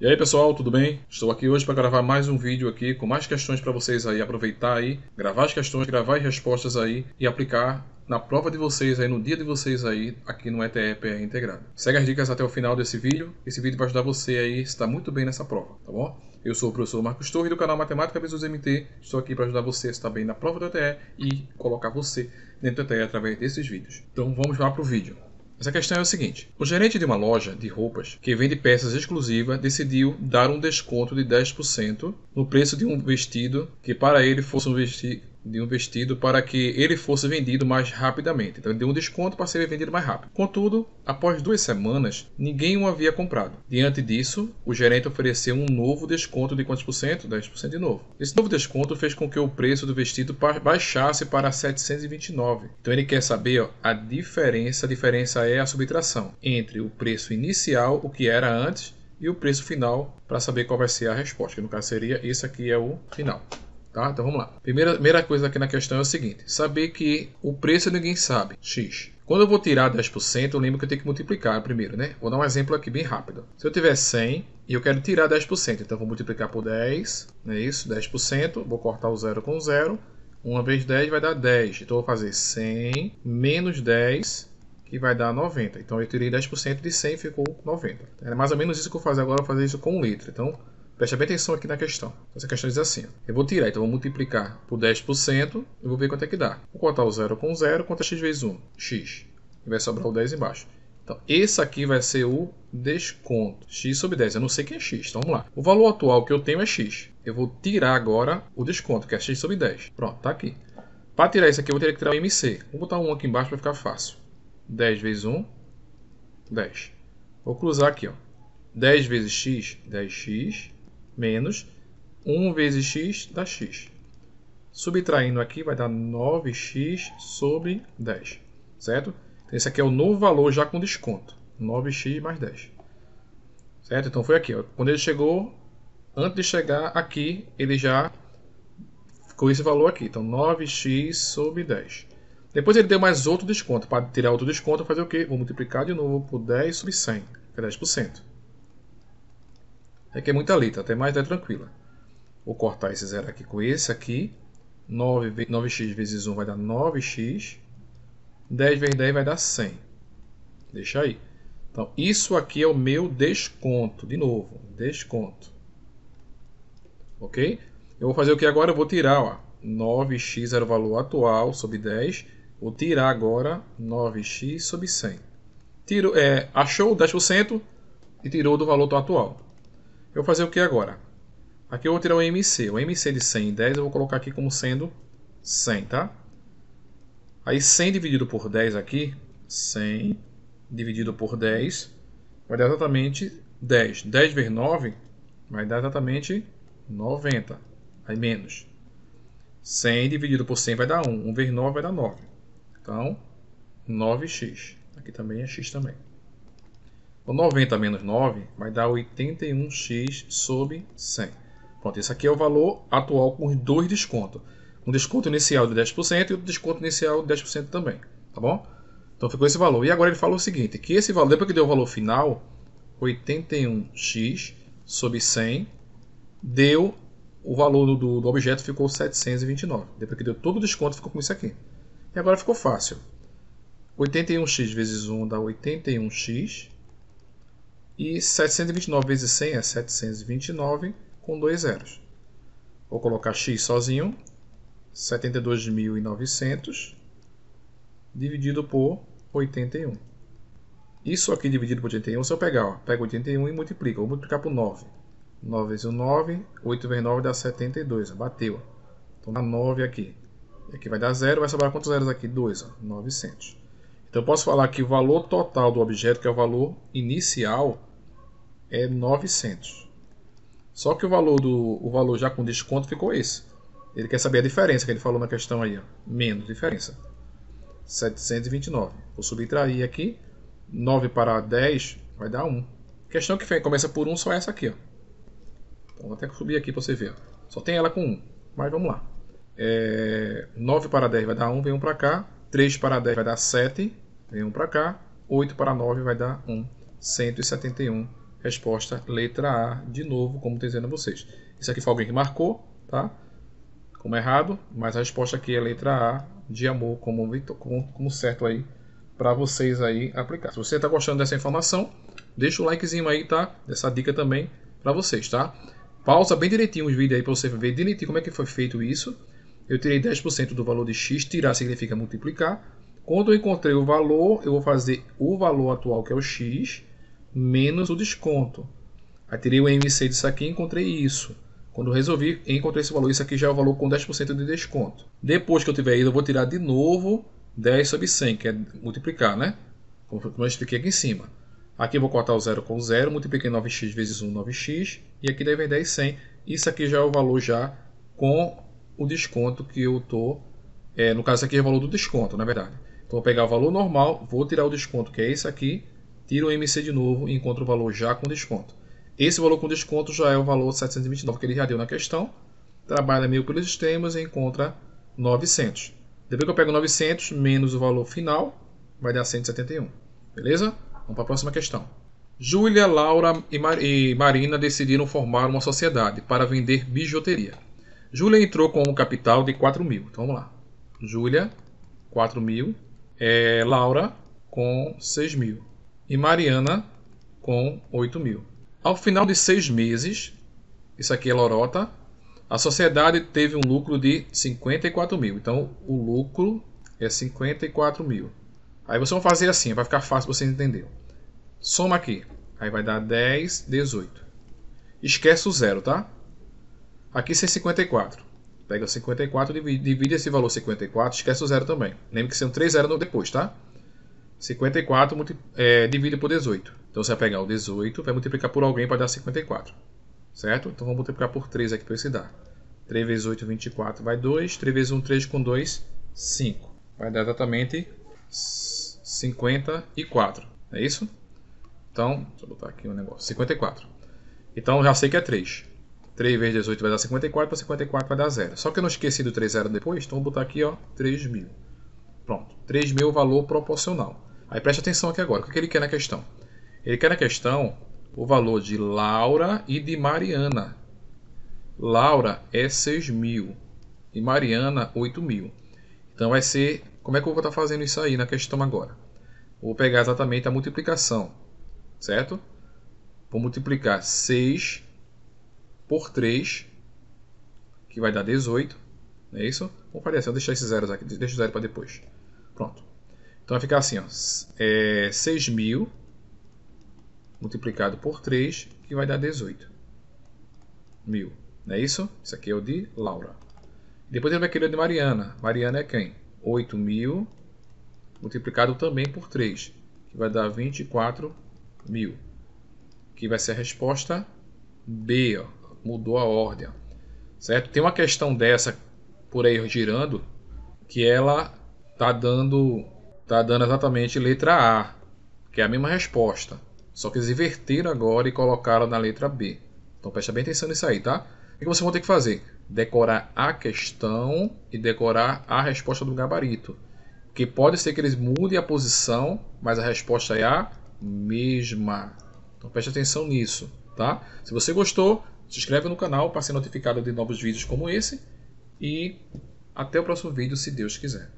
E aí pessoal, tudo bem? Estou aqui hoje para gravar mais um vídeo aqui com mais questões para vocês aí aproveitar aí, gravar as questões, gravar as respostas aí e aplicar na prova de vocês aí, no dia de vocês aí, aqui no ETE-PR Integrado. Segue as dicas até o final desse vídeo. Esse vídeo vai ajudar você aí, está muito bem nessa prova, tá bom? Eu sou o professor Marcos Torres do canal Matemática Visos MT. Estou aqui para ajudar você a estar bem na prova do ETE e colocar você dentro do ETE através desses vídeos. Então vamos lá para o vídeo. Mas a questão é o seguinte: o gerente de uma loja de roupas que vende peças exclusivas decidiu dar um desconto de 10% no preço de um vestido que para ele fosse um vestido de um vestido para que ele fosse vendido mais rapidamente. Então ele deu um desconto para ser vendido mais rápido. Contudo, após duas semanas, ninguém o havia comprado. Diante disso, o gerente ofereceu um novo desconto de quantos por cento? 10% de novo. Esse novo desconto fez com que o preço do vestido baixasse para 729. Então ele quer saber ó, a diferença, a diferença é a subtração entre o preço inicial, o que era antes, e o preço final para saber qual vai ser a resposta, que no caso seria esse aqui é o final. Tá? Então vamos lá. Primeira, primeira coisa aqui na questão é o seguinte: saber que o preço ninguém sabe, x. Quando eu vou tirar 10%, eu lembro que eu tenho que multiplicar primeiro, né? Vou dar um exemplo aqui bem rápido. Se eu tiver 100 e eu quero tirar 10%, então vou multiplicar por 10, não é isso? 10%, vou cortar o zero com zero. 1 vezes 10 vai dar 10. Então, vou fazer 100 menos 10, que vai dar 90. Então, eu tirei 10% de 100 ficou 90. É mais ou menos isso que eu vou fazer agora, vou fazer isso com letra. Então, Preste bem atenção aqui na questão. Então, essa questão diz assim: eu vou tirar, então vou multiplicar por 10%, eu vou ver quanto é que dá. Vou cortar é o zero com zero, quanto é x vezes 1? x. E vai sobrar o 10 embaixo. Então, esse aqui vai ser o desconto. x sobre 10. Eu não sei quem é x, então vamos lá. O valor atual que eu tenho é x. Eu vou tirar agora o desconto, que é x sobre 10. Pronto, tá aqui. Para tirar isso aqui, eu vou ter que tirar o MC. Vou botar um aqui embaixo para ficar fácil. 10 vezes 1, 10. Vou cruzar aqui, ó. 10 vezes x, 10x menos 1 vezes x dá x. Subtraindo aqui vai dar 9x sobre 10, certo? Então, esse aqui é o novo valor já com desconto, 9x mais 10. Certo? Então foi aqui, ó. quando ele chegou, antes de chegar aqui, ele já ficou esse valor aqui, então 9x sobre 10. Depois ele deu mais outro desconto, para tirar outro desconto, fazer o quê? Vou multiplicar de novo por 10 sobre 100, que é 10%. Requer é é muita letra, até mais, é tranquila. Vou cortar esse zero aqui com esse aqui. 9, 9x vezes 1 vai dar 9x. 10 vezes 10 vai dar 100. Deixa aí. Então, isso aqui é o meu desconto. De novo, desconto. Ok? Eu vou fazer o que agora? Eu vou tirar, ó. 9x era o valor atual sobre 10. Vou tirar agora 9x sobre 100. Tiro, é, achou 10% e tirou do valor atual. Eu vou fazer o que agora? Aqui eu vou tirar o MC. O MC de 100 e 10 eu vou colocar aqui como sendo 100, tá? Aí 100 dividido por 10 aqui, 100 dividido por 10 vai dar exatamente 10. 10 vezes 9 vai dar exatamente 90. Aí menos. 100 dividido por 100 vai dar 1. 1 vezes 9 vai dar 9. Então, 9x. Aqui também é x também. Então, 90 menos 9 vai dar 81x sobre 100. Pronto, esse aqui é o valor atual com os dois descontos. Um desconto inicial de 10% e outro desconto inicial de 10% também, tá bom? Então ficou esse valor. E agora ele falou o seguinte, que esse valor, depois que deu o valor final, 81x sobre 100, deu o valor do, do objeto ficou 729. Depois que deu todo o desconto, ficou com isso aqui. E agora ficou fácil. 81x vezes 1 dá 81x e 729 vezes 100 é 729 com dois zeros. Vou colocar x sozinho, 72.900 dividido por 81. Isso aqui dividido por 81, se eu pegar, ó, pego 81 e multiplico, vou multiplicar por 9. 9 vezes 9, 8 vezes 9 dá 72, bateu. Então dá 9 aqui. E aqui vai dar 0, vai sobrar quantos zeros aqui? 2, 900. Então eu posso falar que o valor total do objeto, que é o valor inicial, é 900. Só que o valor do o valor já com desconto ficou esse. Ele quer saber a diferença que ele falou na questão aí, ó. menos diferença. 729. Vou subtrair aqui. 9 para 10 vai dar 1. A questão que começa por 1 só essa aqui, ó. Então vou até subir aqui para você ver. Ó. Só tem ela com 1. Mas vamos lá. É, 9 para 10 vai dar 1, vem 1 para cá. 3 para 10 vai dar 7, vem 1 para cá. 8 para 9 vai dar 1. 171 Resposta letra A, de novo, como estou dizendo a vocês. Isso aqui foi alguém que marcou, tá? Como errado, mas a resposta aqui é letra A, de amor, como, como, como certo aí, para vocês aí aplicar. Se você está gostando dessa informação, deixa o likezinho aí, tá? Dessa dica também para vocês, tá? Pausa bem direitinho os vídeos aí para você ver direitinho como é que foi feito isso. Eu tirei 10% do valor de x, tirar significa multiplicar. Quando eu encontrei o valor, eu vou fazer o valor atual, que é o x, menos o desconto. Aí tirei o MC disso aqui e encontrei isso. Quando resolvi, encontrei esse valor. Isso aqui já é o valor com 10% de desconto. Depois que eu tiver ido, eu vou tirar de novo 10 sobre 100, que é multiplicar, né? Como eu expliquei aqui em cima. Aqui eu vou cortar o zero com o zero, multipliquei 9x vezes 1, 9x. E aqui deve 10, 100. Isso aqui já é o valor já com o desconto que eu estou... É, no caso aqui é o valor do desconto, na verdade. Então, vou pegar o valor normal, vou tirar o desconto, que é esse aqui tira o MC de novo e encontra o valor já com desconto. Esse valor com desconto já é o valor 729 que ele já deu na questão. Trabalha meio pelos extremos e encontra 900. Depois que eu pego 900 menos o valor final, vai dar 171. Beleza? Vamos para a próxima questão. Júlia, Laura e, Mar e Marina decidiram formar uma sociedade para vender bijuteria. Júlia entrou com um capital de 4 mil. Então vamos lá. Júlia, 4 mil. É, Laura, com 6 mil e Mariana com 8 mil. Ao final de seis meses, isso aqui é lorota, a sociedade teve um lucro de 54 mil. Então, o lucro é 54 mil. Aí vocês vão fazer assim, vai ficar fácil vocês entenderem. Soma aqui. Aí vai dar 10, 18. Esquece o zero, tá? Aqui sem é 54. Pega 54, divide, divide esse valor 54, esquece o zero também. Lembre que são 3 zeros depois, tá? 54 é, divide por 18. Então você vai pegar o 18, vai multiplicar por alguém para dar 54. Certo? Então vamos multiplicar por 3 aqui para esse dar. 3 vezes 8, 24 vai 2. 3 vezes 1, 3 com 2, 5. Vai dar exatamente 54. É isso? Então, deixa eu botar aqui o um negócio. 54. Então já sei que é 3. 3 vezes 18 vai dar 54, para 54 vai dar 0. Só que eu não esqueci do 3 0 depois, então vou botar aqui ó, 3 mil. Pronto, 3 mil é o valor proporcional. Aí preste atenção aqui agora. O que, é que ele quer na questão? Ele quer na questão o valor de Laura e de Mariana. Laura é 6 mil e Mariana 8 mil. Então vai ser. Como é que eu vou estar tá fazendo isso aí na questão agora? Vou pegar exatamente a multiplicação, certo? Vou multiplicar 6 por 3, que vai dar 18. Não é isso? Vou fazer assim, vou deixar esses zeros aqui, deixa o zero para depois. Pronto. Então vai ficar assim, ó, é, 6.000 multiplicado por 3, que vai dar 18 mil. Não é isso? Isso aqui é o de Laura. Depois ele vai querer o de Mariana. Mariana é quem? 8.000 multiplicado também por 3, que vai dar 24.000. Que vai ser a resposta B, ó. mudou a ordem. Ó. Certo? Tem uma questão dessa por aí girando, que ela tá dando está dando exatamente letra A, que é a mesma resposta. Só que eles inverteram agora e colocaram na letra B. Então presta bem atenção nisso aí, tá? O que vocês vão ter que fazer? Decorar a questão e decorar a resposta do gabarito. Que pode ser que eles mudem a posição, mas a resposta é a mesma. Então preste atenção nisso, tá? Se você gostou, se inscreve no canal para ser notificado de novos vídeos como esse. E até o próximo vídeo, se Deus quiser.